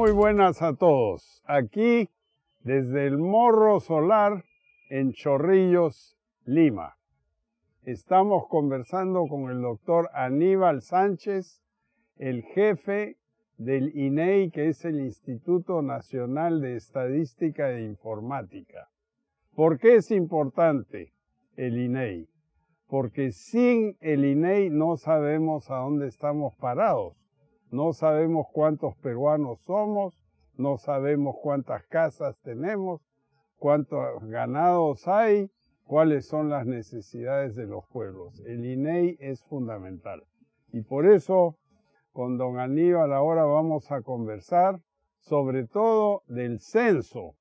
Muy buenas a todos. Aquí desde el Morro Solar en Chorrillos, Lima. Estamos conversando con el doctor Aníbal Sánchez, el jefe del INEI, que es el Instituto Nacional de Estadística e Informática. ¿Por qué es importante el INEI? Porque sin el INEI no sabemos a dónde estamos parados no sabemos cuántos peruanos somos, no sabemos cuántas casas tenemos, cuántos ganados hay, cuáles son las necesidades de los pueblos. El INEI e es fundamental. Y por eso, con don Aníbal ahora vamos a conversar sobre todo del censo,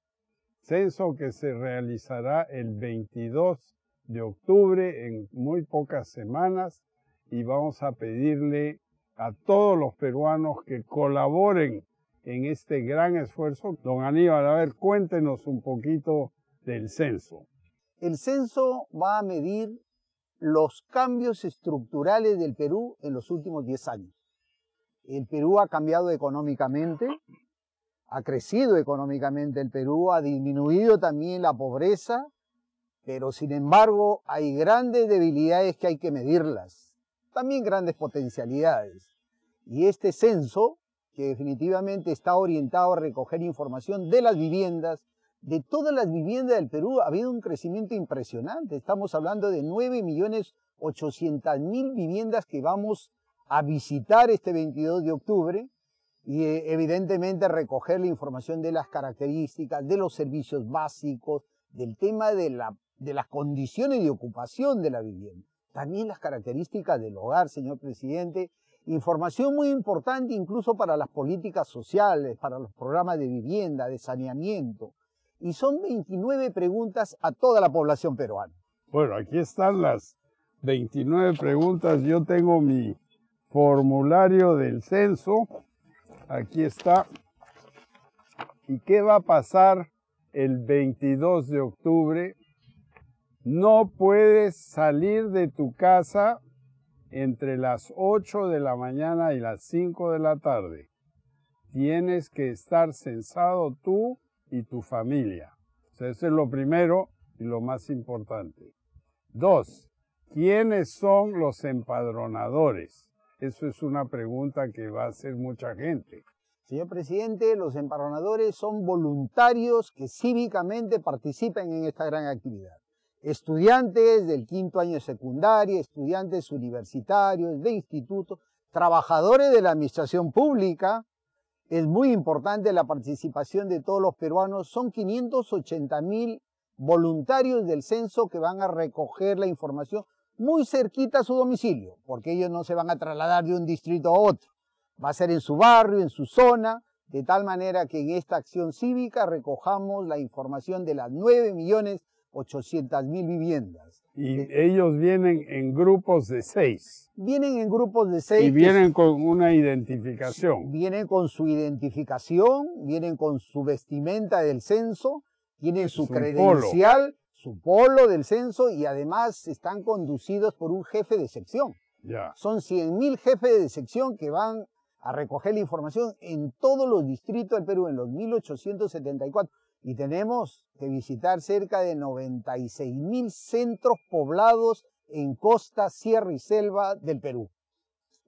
censo que se realizará el 22 de octubre en muy pocas semanas y vamos a pedirle a todos los peruanos que colaboren en este gran esfuerzo. Don Aníbal, a ver, cuéntenos un poquito del censo. El censo va a medir los cambios estructurales del Perú en los últimos 10 años. El Perú ha cambiado económicamente, ha crecido económicamente el Perú, ha disminuido también la pobreza, pero sin embargo hay grandes debilidades que hay que medirlas también grandes potencialidades. Y este censo, que definitivamente está orientado a recoger información de las viviendas, de todas las viviendas del Perú ha habido un crecimiento impresionante. Estamos hablando de 9.800.000 millones viviendas que vamos a visitar este 22 de octubre y eh, evidentemente recoger la información de las características, de los servicios básicos, del tema de, la, de las condiciones de ocupación de la vivienda también las características del hogar, señor presidente. Información muy importante incluso para las políticas sociales, para los programas de vivienda, de saneamiento. Y son 29 preguntas a toda la población peruana. Bueno, aquí están las 29 preguntas. Yo tengo mi formulario del censo. Aquí está. ¿Y qué va a pasar el 22 de octubre no puedes salir de tu casa entre las 8 de la mañana y las 5 de la tarde. Tienes que estar censado tú y tu familia. eso es lo primero y lo más importante. Dos, ¿quiénes son los empadronadores? Eso es una pregunta que va a hacer mucha gente. Señor presidente, los empadronadores son voluntarios que cívicamente participan en esta gran actividad estudiantes del quinto año secundario, secundaria, estudiantes universitarios, de institutos, trabajadores de la administración pública. Es muy importante la participación de todos los peruanos. Son 580 mil voluntarios del censo que van a recoger la información muy cerquita a su domicilio, porque ellos no se van a trasladar de un distrito a otro. Va a ser en su barrio, en su zona, de tal manera que en esta acción cívica recojamos la información de las 9 millones mil viviendas. Y eh, ellos vienen en grupos de seis. Vienen en grupos de seis. Y vienen con una identificación. Vienen con su identificación, vienen con su vestimenta del censo, tienen su, credencial, su polo del censo y además están conducidos por un jefe de sección. Ya. Son 100.000 jefes de sección que van a recoger la información en todos los distritos del Perú en los 1874. Y tenemos que visitar cerca de 96.000 mil centros poblados en costa, sierra y selva del Perú.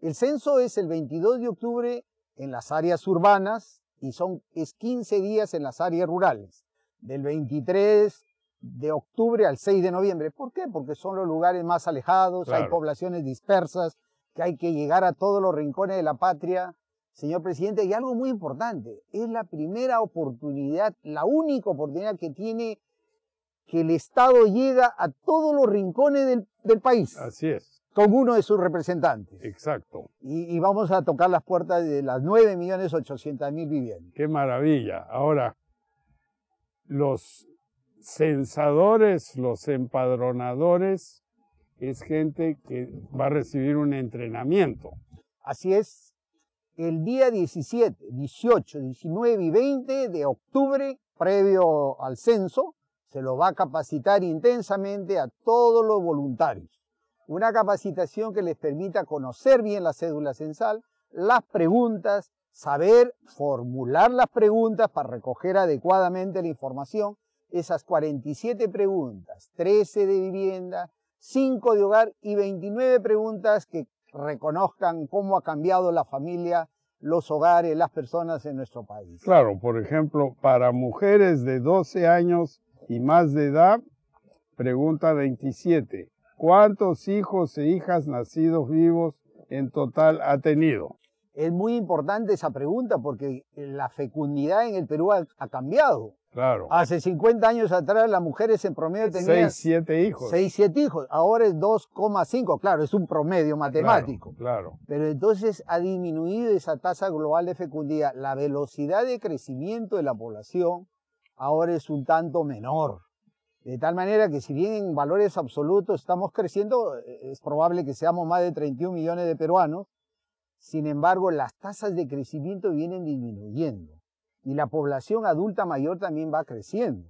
El censo es el 22 de octubre en las áreas urbanas y son, es 15 días en las áreas rurales, del 23 de octubre al 6 de noviembre. ¿Por qué? Porque son los lugares más alejados, hay poblaciones dispersas, que hay que llegar a todos los rincones de la patria señor presidente, y algo muy importante. Es la primera oportunidad, la única oportunidad que tiene que el Estado llega a todos los rincones del, país. Así es. Con uno de sus representantes. Exacto. Y, y vamos a tocar las puertas de las 9.800.000 viviendas. Qué maravilla. Ahora, los censadores, los empadronadores, es gente que va a recibir un entrenamiento. Así es, el día 17, 18, 19 y 20 de octubre, previo al censo, se lo va a capacitar intensamente a todos los voluntarios. Una capacitación que les permita conocer bien la cédula censal, las preguntas, saber formular las preguntas para recoger adecuadamente la información. Esas 47 preguntas, 13 de vivienda, 5 de hogar y 29 preguntas que reconozcan cómo ha cambiado la familia, los hogares, las personas en nuestro país. Claro, por ejemplo, para mujeres de 12 años y más de edad, pregunta 27, ¿cuántos hijos e hijas nacidos vivos en total ha tenido? Es muy importante esa pregunta porque la fecundidad en el Perú ha, cambiado. Claro. Hace 50 años atrás las mujeres en promedio tenían... 6, 7 hijos. 6, 7 hijos. Ahora es 2,5. Claro, es un promedio matemático. Claro, Pero entonces ha disminuido esa tasa global de fecundidad. La velocidad de crecimiento de la población ahora es un tanto menor. De tal manera que si bien en valores absolutos estamos creciendo, es probable que seamos más de 31 millones de peruanos. Sin embargo, las tasas de crecimiento vienen disminuyendo y la población adulta mayor también va creciendo.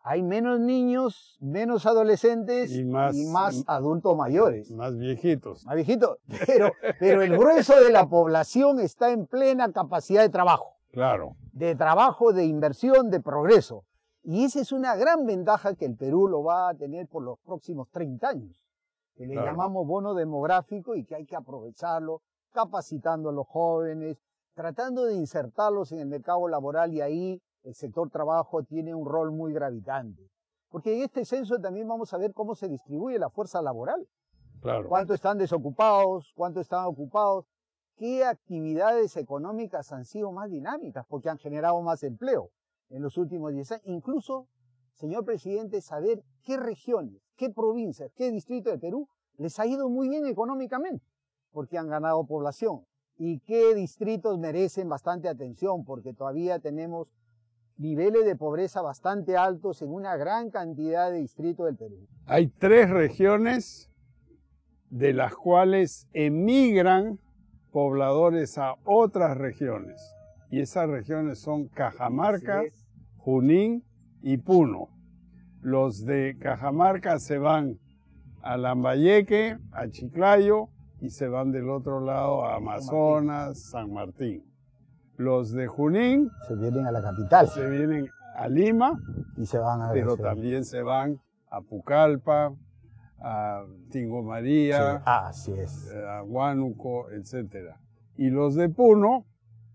Hay menos niños, menos adolescentes y más, adultos mayores. Más viejitos. Más viejitos. Pero, pero el grueso de la población está en plena capacidad de trabajo. Claro. De trabajo, de inversión, de progreso. Y esa es una gran ventaja que el Perú lo va a tener por los próximos 30 años, que le llamamos bono demográfico y que hay que aprovecharlo capacitando a los jóvenes, tratando de insertarlos en el mercado laboral y ahí el sector trabajo tiene un rol muy gravitante. Porque en este censo también vamos a ver cómo se distribuye la fuerza laboral. Claro. ¿Cuánto están desocupados? ¿Cuánto están ocupados? ¿Qué actividades económicas han sido más dinámicas? Porque han generado más empleo en los últimos 10 años. Incluso, señor presidente, saber qué regiones, qué provincias, qué distrito de Perú les ha ido muy bien económicamente, porque han ganado población, y qué distritos merecen bastante atención, porque todavía tenemos niveles de pobreza bastante altos en una gran cantidad de distritos del Perú. Hay tres regiones de las cuales emigran pobladores a otras regiones. Y esas regiones son Cajamarca, Junín y Puno. Los de Cajamarca se van a Lambayeque, a Chiclayo, y se van del otro lado a Amazonas, San Martín. Los de Junín se vienen a la capital. Se vienen a Lima y se van a Pero también se van a Pucallpa, a Tingo María, es. Eh, a Huánuco, etc. Y los de Puno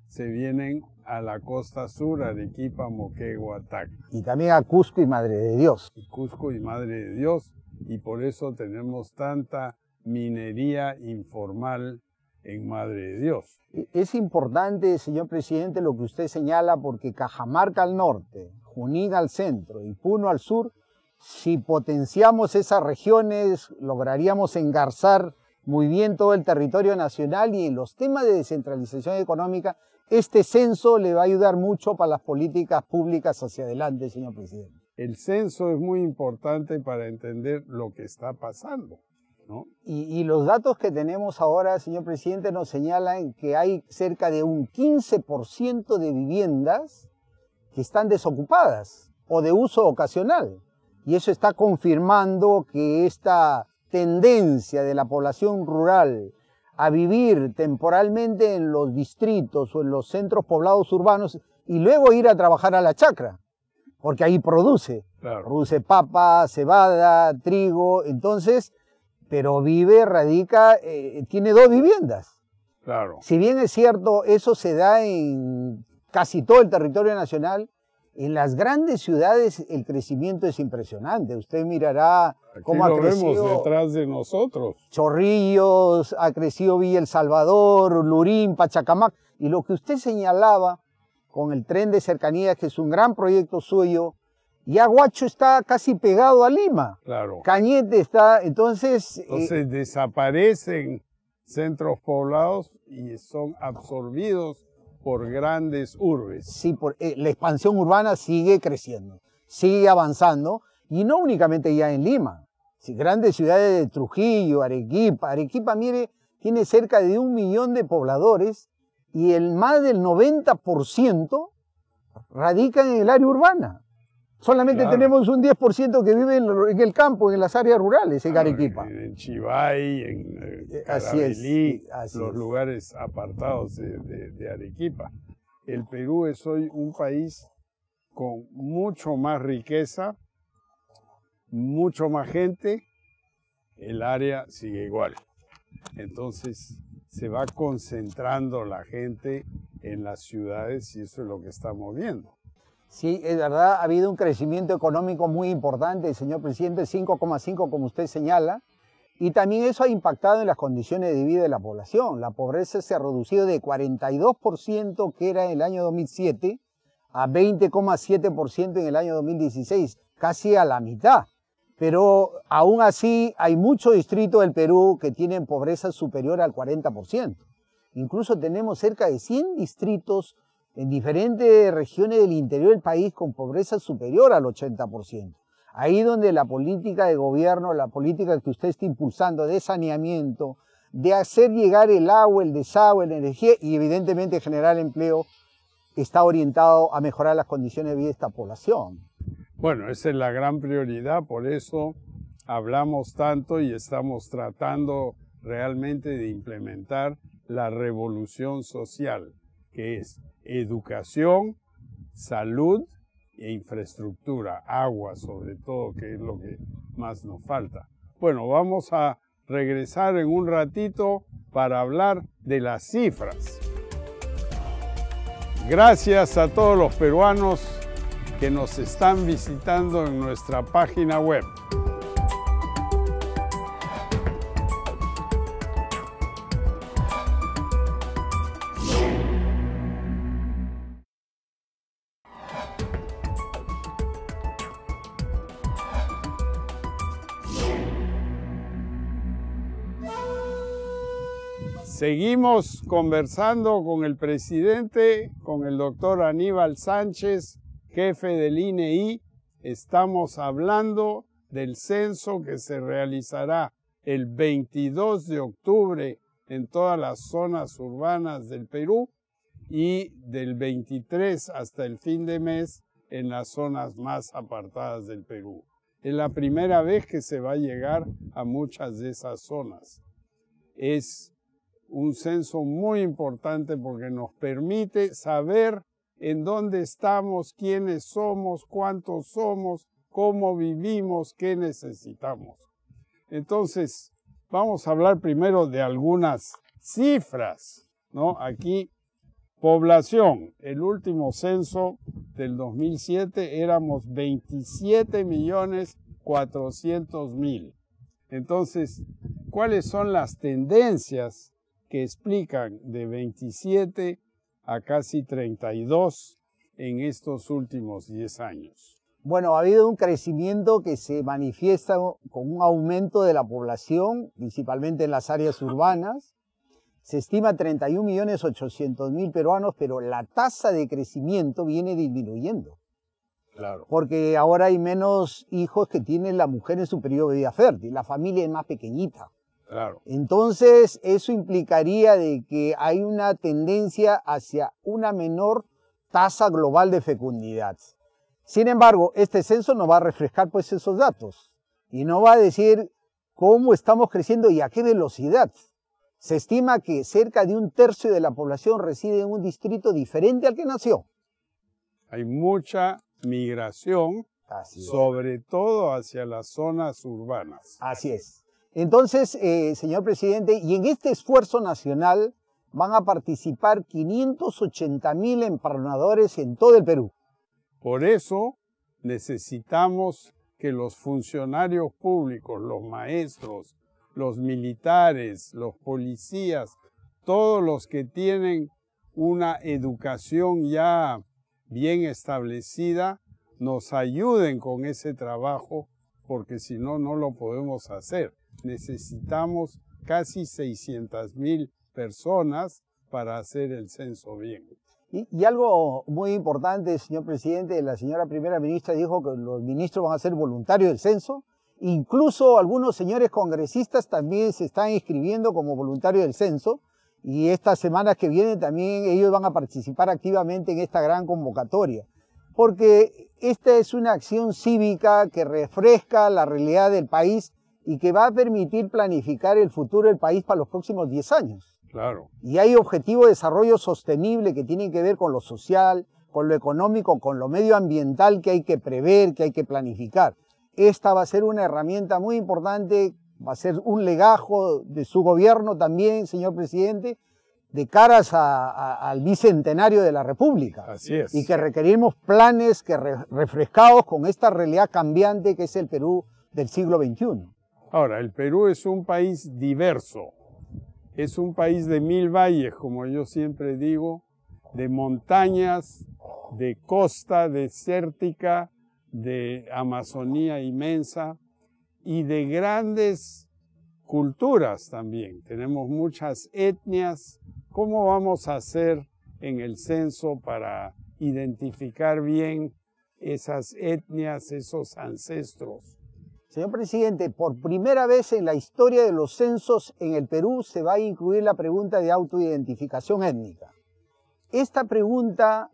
se vienen a la costa sur, Arequipa, Moquegua, Tacna. Y también a Cusco y Madre de Dios. Cusco y Madre de Dios. Y por eso tenemos tanta minería informal en Madre de Dios. E-, es importante, señor presidente, lo que usted señala, porque Cajamarca al norte, Junín al centro y Puno al sur, si potenciamos esas regiones, lograríamos engarzar muy bien todo el territorio nacional y en los temas de descentralización económica, este censo le va a ayudar mucho para las políticas públicas hacia adelante, señor presidente. El censo es muy importante para entender lo que está pasando. Y, los datos que tenemos ahora, señor presidente, nos señalan que hay cerca de un 15% de viviendas que están desocupadas o de uso ocasional. Y eso está confirmando que esta tendencia de la población rural a vivir temporalmente en los distritos o en los centros poblados urbanos y luego ir a trabajar a la chacra, porque ahí produce, produce papa, cebada, trigo, entonces pero vive, radica, eh, tiene dos viviendas. Claro. Si bien es cierto, eso se da en casi todo el territorio nacional, en las grandes ciudades el crecimiento es impresionante. Usted mirará cómo ha crecido. Vemos detrás de nosotros. Chorrillos, ha crecido Villa El Salvador, Lurín, Pachacamac. Y lo que usted señalaba con el tren de cercanías, que es un gran proyecto suyo, y Aguacho está casi pegado a Lima. Claro. Cañete está, entonces... Eh, entonces desaparecen centros poblados y son absorbidos por grandes urbes. Sí, eh, la expansión urbana sigue creciendo, sigue avanzando, y no únicamente ya en Lima. Si grandes ciudades de Trujillo, Arequipa, Arequipa, mire, tiene cerca de un millón de pobladores y el más del 90% radica en el área urbana. Solamente tenemos un 10% que vive en, el campo, en las áreas rurales, en Arequipa. en Chivay, en eh, eh, los lugares apartados de, de Arequipa. El Perú es hoy un país con mucho más riqueza, mucho más gente, el área sigue igual. Entonces se va concentrando la gente en las ciudades y eso es lo que estamos viendo. Sí, es verdad, ha habido un crecimiento económico muy importante, señor presidente, 5,5 como usted señala, y también eso ha impactado en las condiciones de vida de la población. La pobreza se ha reducido de 42% que era en el año 2007 a 20,7% en el año 2016, casi a la mitad. Pero aún así hay muchos distritos del Perú que tienen pobreza superior al 40%. Incluso tenemos cerca de 100 distritos en diferentes regiones del interior del país con pobreza superior al 80%. Ahí donde la política de gobierno, la política que usted está impulsando de saneamiento, de hacer llegar el agua, el desagüe, la energía y evidentemente generar empleo, está orientado a mejorar las condiciones de vida de esta población. Bueno, esa es la gran prioridad, por eso hablamos tanto y estamos tratando realmente de implementar la revolución social, que es educación, salud e infraestructura, agua sobre todo, que es lo que más nos falta. Bueno, vamos a regresar en un ratito para hablar de las cifras. Gracias a todos los peruanos que nos están visitando en nuestra página web Seguimos conversando con el presidente, con el doctor Aníbal Sánchez, jefe del INEI. E Estamos hablando del censo que se realizará el 22 de octubre en todas las zonas urbanas del Perú y del 23 hasta el fin de mes en las zonas más apartadas del Perú. Es la primera vez que se va a llegar a muchas de esas zonas. Es un censo muy importante porque nos permite saber en dónde estamos, quiénes somos, cuántos somos, cómo vivimos, qué necesitamos. Entonces, vamos a hablar primero de algunas cifras, ¿no? Aquí, población. El último censo del 2007 éramos 27.400.000. millones Entonces, ¿cuáles son las tendencias que explican de 27 a casi 32 en estos últimos 10 años? Bueno, ha habido un crecimiento que se manifiesta con un aumento de la población, principalmente en las áreas urbanas. Se estima 31.800.000 peruanos, pero la tasa de crecimiento viene disminuyendo. Claro. Porque ahora hay menos hijos que tienen la mujer en su periodo de vida fértil, la familia es más pequeñita. Entonces, eso implicaría de que hay una tendencia hacia una menor tasa global de fecundidad. Sin embargo, este censo no va a refrescar pues esos datos y no va a decir cómo estamos creciendo y a qué velocidad. Se estima que cerca de un tercio de la población reside en un distrito diferente al que nació. Hay mucha migración, sobre todo hacia las zonas urbanas. Así es. Entonces, eh, señor presidente, y en este esfuerzo nacional van a participar 580 mil en todo el Perú. Por eso necesitamos que los funcionarios públicos, los maestros, los militares, los policías, todos los que tienen una educación ya bien establecida, nos ayuden con ese trabajo, porque si no, no lo podemos hacer necesitamos casi 600 mil personas para hacer el censo bien. Y, algo muy importante, señor presidente, la señora primera ministra dijo que los ministros van a ser voluntarios del censo. Incluso algunos señores congresistas también se están inscribiendo como voluntarios del censo. Y estas semanas que vienen también ellos van a participar activamente en esta gran convocatoria. Porque esta es una acción cívica que refresca la realidad del país y que va a permitir planificar el futuro del país para los próximos 10 años. Claro. Y hay objetivos de desarrollo sostenible que tienen que ver con lo social, con lo económico, con lo medioambiental que hay que prever, que hay que planificar. Esta va a ser una herramienta muy importante, va a ser un legajo de su gobierno también, señor presidente, de caras al bicentenario de la República. Así es. Y que requerimos planes que refrescados con esta realidad cambiante que es el Perú del siglo XXI. Ahora, el Perú es un país diverso, es un país de mil valles, como yo siempre digo, de montañas, de costa desértica, de Amazonía inmensa y de grandes culturas también. Tenemos muchas etnias. ¿Cómo vamos a hacer en el censo para identificar bien esas etnias, esos ancestros? Señor presidente, por primera vez en la historia de los censos en el Perú se va a incluir la pregunta de autoidentificación étnica. Esta pregunta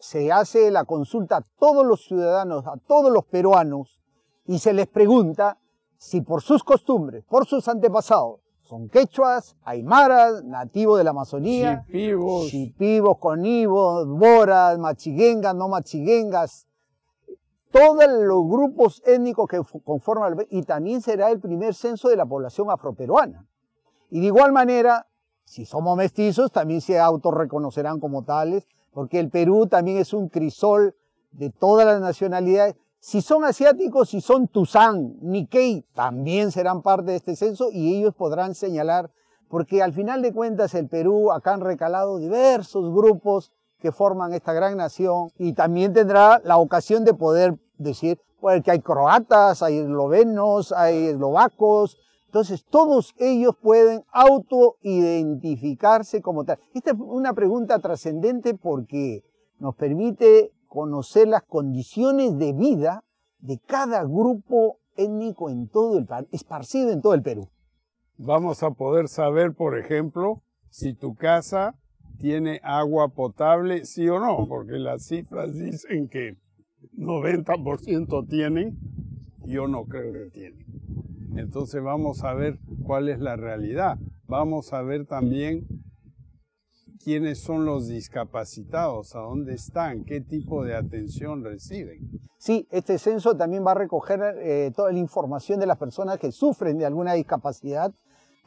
se hace la consulta a todos los ciudadanos, a todos los peruanos, y se les pregunta si por sus costumbres, por sus antepasados, son quechuas, aymaras, nativos de la Amazonía, chipivos, chipivos conivos, boras, machiguengas, no machiguengas, todos los grupos étnicos que conforman y también será el primer censo de la población afroperuana. Y de igual manera, si somos mestizos, también se autorreconocerán como tales, porque el Perú también es un crisol de todas las nacionalidades. Si son asiáticos, si son Tuzán, Nikkei, también serán parte de este censo y ellos podrán señalar, porque al final de cuentas el Perú acá han recalado diversos grupos que forman esta gran nación y también tendrá la ocasión de poder decir bueno, pues, que hay croatas, hay eslovenos, hay eslovacos. Entonces todos ellos pueden autoidentificarse como tal. Esta es una pregunta trascendente porque nos permite conocer las condiciones de vida de cada grupo étnico en todo el esparcido en todo el Perú. Vamos a poder saber, por ejemplo, si tu casa tiene agua potable, sí o no, porque las cifras dicen que 90% tienen, yo no creo que tienen. Entonces vamos a ver cuál es la realidad. Vamos a ver también quiénes son los discapacitados, a dónde están, qué tipo de atención reciben. Sí, este censo también va a recoger eh, toda la información de las personas que sufren de alguna discapacidad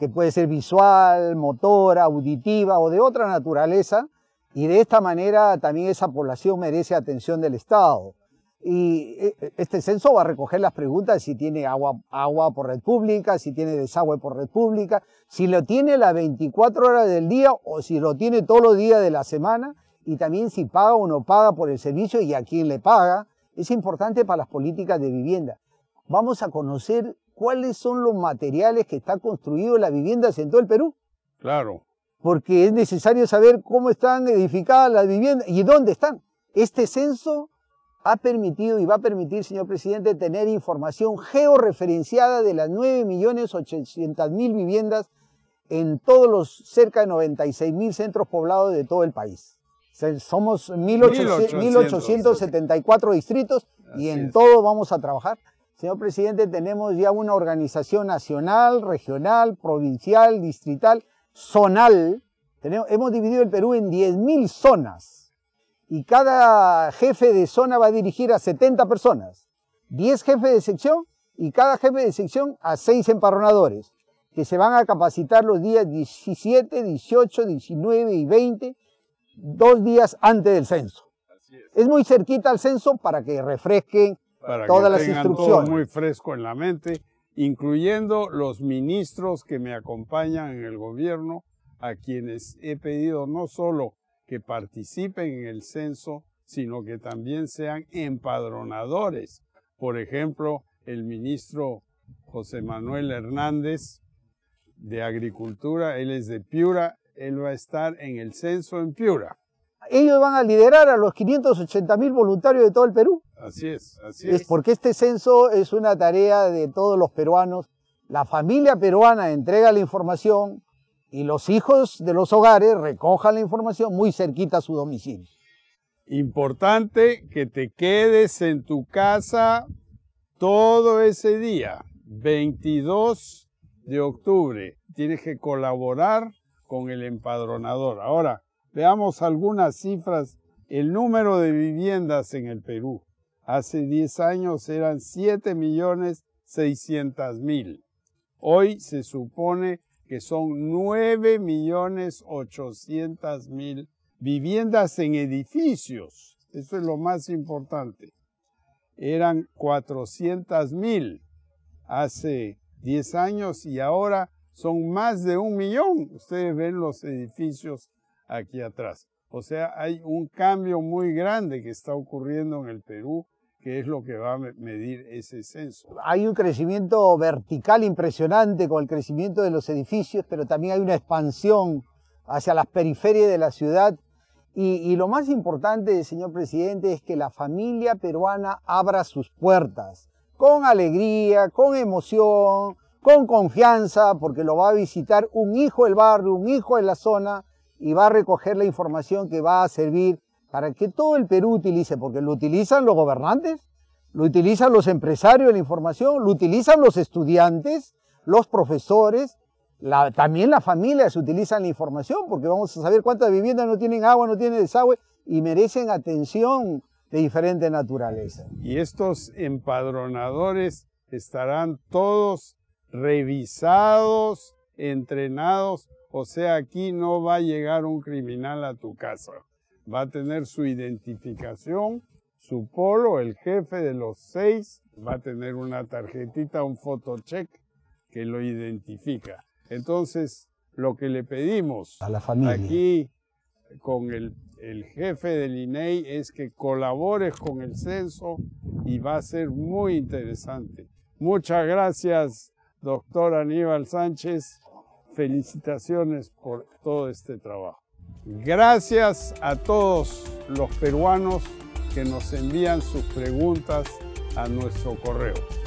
que puede ser visual, motora, auditiva o de otra naturaleza, y de esta manera también esa población merece atención del Estado. Y eh, este censo va a recoger las preguntas si tiene agua, agua por red pública, si tiene desagüe por red pública, si lo tiene las 24 horas del día o si lo tiene todos los días de la semana y también si paga o no paga por el servicio y a quién le paga. Es importante para las políticas de vivienda. Vamos a conocer cuáles son los materiales que está construido las viviendas en todo el Perú. Claro. Porque es necesario saber cómo están edificadas las viviendas y dónde están. Este censo ha permitido y va a permitir, señor presidente, tener información georreferenciada de las 9.800.000 viviendas en todos los cerca de 96.000 centros poblados de todo el país. somos 1.874 distritos y en todo vamos a trabajar. Señor presidente, tenemos ya una organización nacional, regional, provincial, distrital, zonal. hemos dividido el Perú en 10.000 zonas y cada jefe de zona va a dirigir a 70 personas, 10 jefes de sección y cada jefe de sección a 6 emparronadores que se van a capacitar los días 17, 18, 19 y 20, dos días antes del censo. Es. es muy cerquita al censo para que refresquen para que Todo muy fresco en la mente, incluyendo los ministros que me acompañan en el gobierno, a quienes he pedido no solo que participen en el censo, sino que también sean empadronadores. Por ejemplo, el ministro José Manuel Hernández de Agricultura, él es de Piura, él va a estar en el censo en Piura ellos van a liderar a los 580 mil voluntarios de todo el Perú. Así es, así es. Es porque este censo es una tarea de todos los peruanos. La familia peruana entrega la información y los hijos de los hogares recojan la información muy cerquita a su domicilio. Importante que te quedes en tu casa todo ese día, 22 de octubre. Tienes que colaborar con el empadronador. Ahora, Veamos algunas cifras. El número de viviendas en el Perú hace 10 años eran 7.600.000. millones mil. Hoy se supone que son 9.800.000 millones mil viviendas en edificios. Eso es lo más importante. Eran 400.000 mil hace 10 años y ahora son más de un millón. Ustedes ven los edificios aquí atrás. O sea, hay un cambio muy grande que está ocurriendo en el Perú, que es lo que va a medir ese censo. Hay un crecimiento vertical impresionante con el crecimiento de los edificios, pero también hay una expansión hacia las periferias de la ciudad. Y, lo más importante, señor presidente, es que la familia peruana abra sus puertas con alegría, con emoción, con confianza, porque lo va a visitar un hijo del barrio, un hijo en la zona, y va a recoger la información que va a servir para que todo el Perú utilice, porque lo utilizan los gobernantes, lo utilizan los empresarios la información, lo utilizan los estudiantes, los profesores, la, también las familias utilizan la información, porque vamos a saber cuántas viviendas no tienen agua, no tienen desagüe y merecen atención de diferente naturaleza. Y estos empadronadores estarán todos revisados, entrenados o sea, aquí no va a llegar un criminal a tu casa. Va a tener su identificación, su polo, el jefe de los seis, va a tener una tarjetita, un photocheck que lo identifica. Entonces, lo que le pedimos a la familia aquí con el, el jefe del INEI e es que colabores con el censo y va a ser muy interesante. Muchas gracias, doctor Aníbal Sánchez felicitaciones por todo este trabajo. Gracias a todos los peruanos que nos envían sus preguntas a nuestro correo.